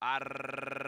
Arr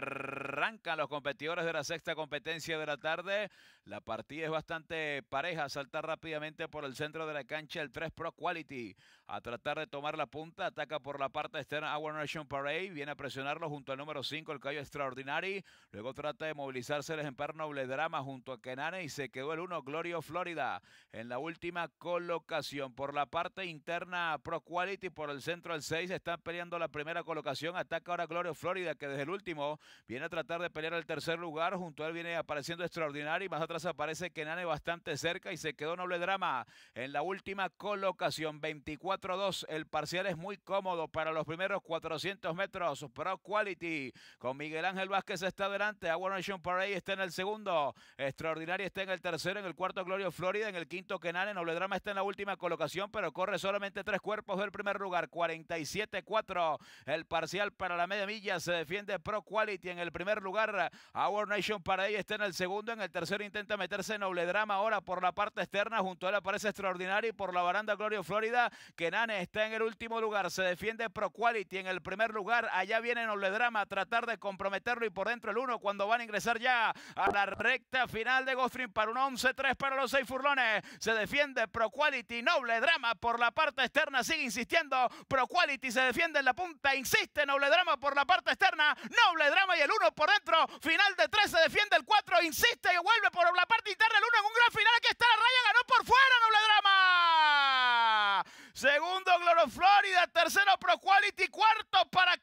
Arrancan los competidores de la sexta competencia de la tarde. La partida es bastante pareja. Salta rápidamente por el centro de la cancha el 3 Pro Quality. A tratar de tomar la punta. Ataca por la parte externa Our Nation Parade. Viene a presionarlo junto al número 5, el Cayo Extraordinary. Luego trata de movilizarse el ejemplar Noble Drama junto a Kenane y se quedó el 1 Glorio Florida. En la última colocación. Por la parte interna Pro Quality por el centro el 6. está peleando la primera colocación. Ataca ahora Glorio Florida que desde el último viene a tratar de pelear el tercer lugar. Junto a él viene apareciendo extraordinario y más atrás aparece Kenane bastante cerca y se quedó noble drama en la última colocación. 24-2. El parcial es muy cómodo para los primeros 400 metros. Pro Quality con Miguel Ángel Vázquez está adelante. Agua Nation Parade está en el segundo. Extraordinario está en el tercero. En el cuarto, Glorio Florida. En el quinto, Kenane. Noble drama está en la última colocación, pero corre solamente tres cuerpos del primer lugar. 47-4. El parcial para la media milla se defiende Pro Quality en el primer lugar. Eh, Our Nation para ella está en el segundo. En el tercero intenta meterse Noble Drama ahora por la parte externa. Junto a él aparece Extraordinario por la baranda Gloria Florida. Nane está en el último lugar. Se defiende Pro Quality en el primer lugar. Allá viene Noble Drama a tratar de comprometerlo y por dentro el uno cuando van a ingresar ya a la recta final de Goffrin para un 11-3 para los seis furlones. Se defiende Pro Quality. Noble Drama por la parte externa sigue insistiendo. Pro Quality se defiende en la punta. Insiste Noble Drama por la parte externa. Noble Drama y el uno por Final de 13, se defiende el 4, insiste y vuelve por la parte interna el 1 en un gran final. Aquí está la raya, ganó por fuera, noble drama. Segundo, Gloro Tercero, Pro Quality. Cuarto, para